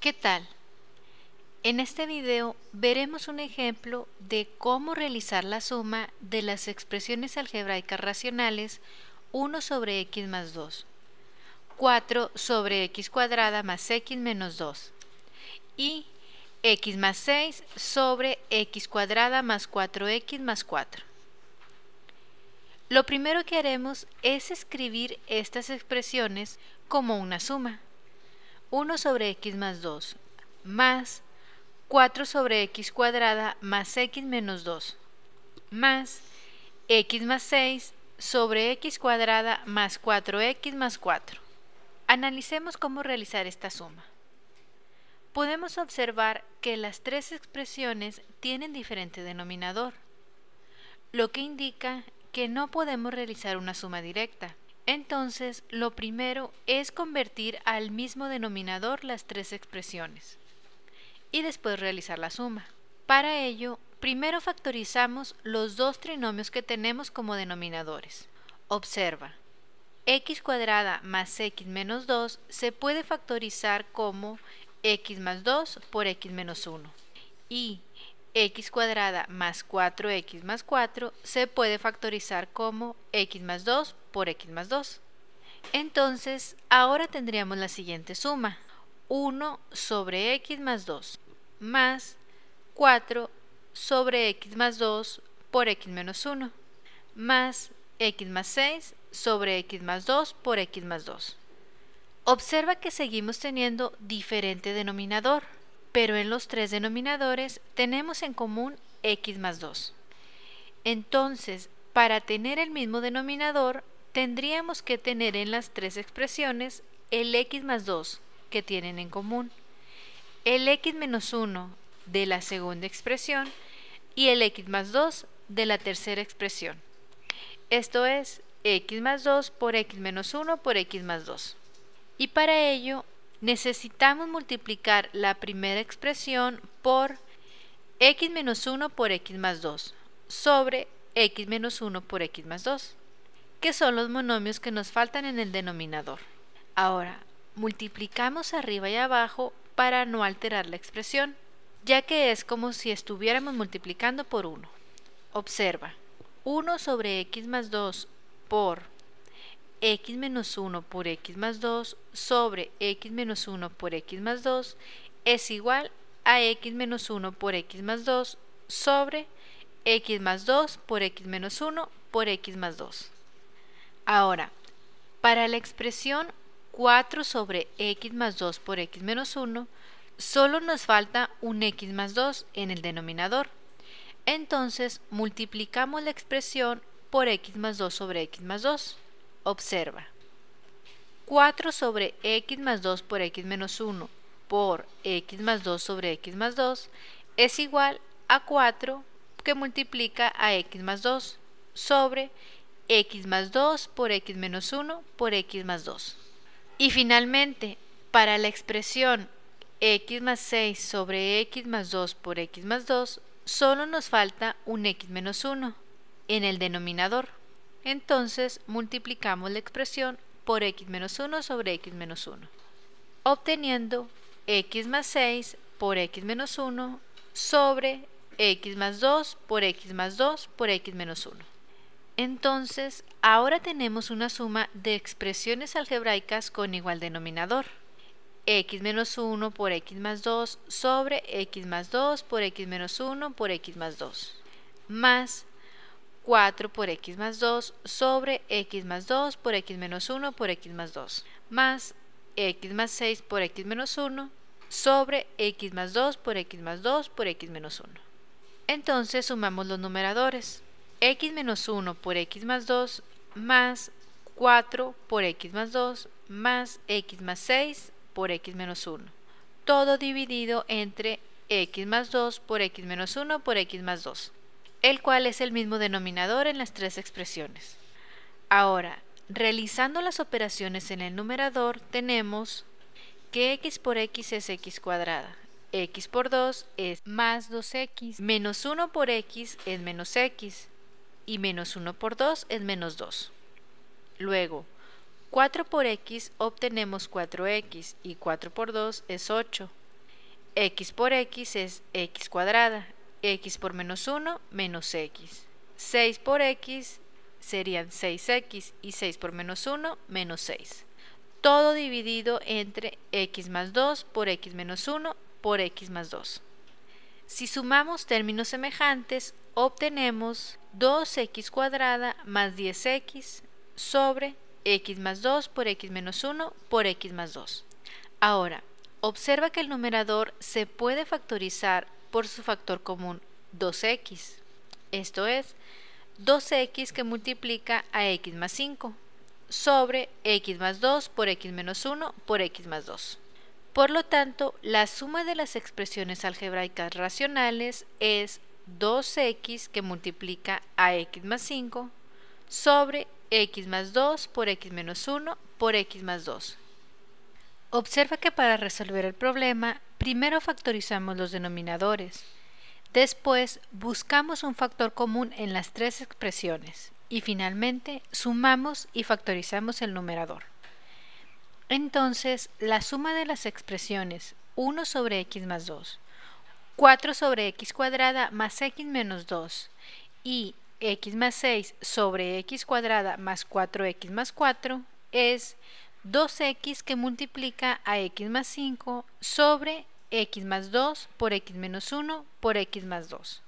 ¿Qué tal? En este video veremos un ejemplo de cómo realizar la suma de las expresiones algebraicas racionales 1 sobre x más 2, 4 sobre x cuadrada más x menos 2 y x más 6 sobre x cuadrada más 4x más 4. Lo primero que haremos es escribir estas expresiones como una suma. 1 sobre x más 2 más 4 sobre x cuadrada más x menos 2 más x más 6 sobre x cuadrada más 4x más 4. Analicemos cómo realizar esta suma. Podemos observar que las tres expresiones tienen diferente denominador, lo que indica que no podemos realizar una suma directa. Entonces, lo primero es convertir al mismo denominador las tres expresiones y después realizar la suma. Para ello, primero factorizamos los dos trinomios que tenemos como denominadores. Observa, x cuadrada más x menos 2 se puede factorizar como x más 2 por x menos 1 y x cuadrada más 4x más 4 se puede factorizar como x más 2 por x más 2. Entonces, ahora tendríamos la siguiente suma. 1 sobre x más 2 más 4 sobre x más 2 por x menos 1 más x más 6 sobre x más 2 por x más 2. Observa que seguimos teniendo diferente denominador pero en los tres denominadores tenemos en común x más 2. Entonces, para tener el mismo denominador, tendríamos que tener en las tres expresiones el x más 2 que tienen en común, el x menos 1 de la segunda expresión y el x más 2 de la tercera expresión. Esto es x más 2 por x menos 1 por x más 2. Y para ello Necesitamos multiplicar la primera expresión por x menos 1 por x más 2 sobre x menos 1 por x más 2, que son los monomios que nos faltan en el denominador. Ahora, multiplicamos arriba y abajo para no alterar la expresión, ya que es como si estuviéramos multiplicando por 1. Observa, 1 sobre x más 2 por x menos 1 por x más 2 sobre x menos 1 por x más 2 es igual a x menos 1 por x más 2 sobre x más 2 por x menos 1 por x más 2. Ahora, para la expresión 4 sobre x más 2 por x menos 1, solo nos falta un x más 2 en el denominador. Entonces, multiplicamos la expresión por x más 2 sobre x más 2. Observa. 4 sobre x más 2 por x menos 1 por x más 2 sobre x más 2 es igual a 4 que multiplica a x más 2 sobre x más 2 por x menos 1 por x más 2. Y finalmente, para la expresión x más 6 sobre x más 2 por x más 2, solo nos falta un x menos 1 en el denominador. Entonces multiplicamos la expresión por x menos 1 sobre x menos 1, obteniendo x más 6 por x menos 1 sobre x más 2 por x más 2 por x menos 1. Entonces, ahora tenemos una suma de expresiones algebraicas con igual denominador. x menos 1 por x más 2 sobre x más 2 por x menos 1 por x más 2. Más 4 por x más 2 sobre x más 2 por x menos 1 por x más 2 más x más 6 por x menos 1 sobre x más 2 por x más 2 por x menos 1. Entonces sumamos los numeradores. x menos 1 por x más 2 más 4 por x más 2 más x más 6 por x menos 1. Todo dividido entre x más 2 por x menos 1 por x más 2 el cual es el mismo denominador en las tres expresiones. Ahora, realizando las operaciones en el numerador, tenemos que x por x es x cuadrada, x por 2 es más 2x, menos 1 por x es menos x, y menos 1 por 2 es menos 2. Luego, 4 por x obtenemos 4x, y 4 por 2 es 8. x por x es x cuadrada, x por menos 1, menos x. 6 por x serían 6x y 6 por menos 1, menos 6. Todo dividido entre x más 2 por x menos 1 por x más 2. Si sumamos términos semejantes, obtenemos 2x cuadrada más 10x sobre x más 2 por x menos 1 por x más 2. Ahora, observa que el numerador se puede factorizar por su factor común 2x, esto es 2x que multiplica a x más 5 sobre x más 2 por x menos 1 por x más 2. Por lo tanto, la suma de las expresiones algebraicas racionales es 2x que multiplica a x más 5 sobre x más 2 por x menos 1 por x más 2. Observa que para resolver el problema Primero factorizamos los denominadores. Después buscamos un factor común en las tres expresiones. Y finalmente sumamos y factorizamos el numerador. Entonces, la suma de las expresiones 1 sobre x más 2, 4 sobre x cuadrada más x menos 2 y x más 6 sobre x cuadrada más 4x más 4 es 2x que multiplica a x más 5 sobre x más 2 por x menos 1 por x más 2.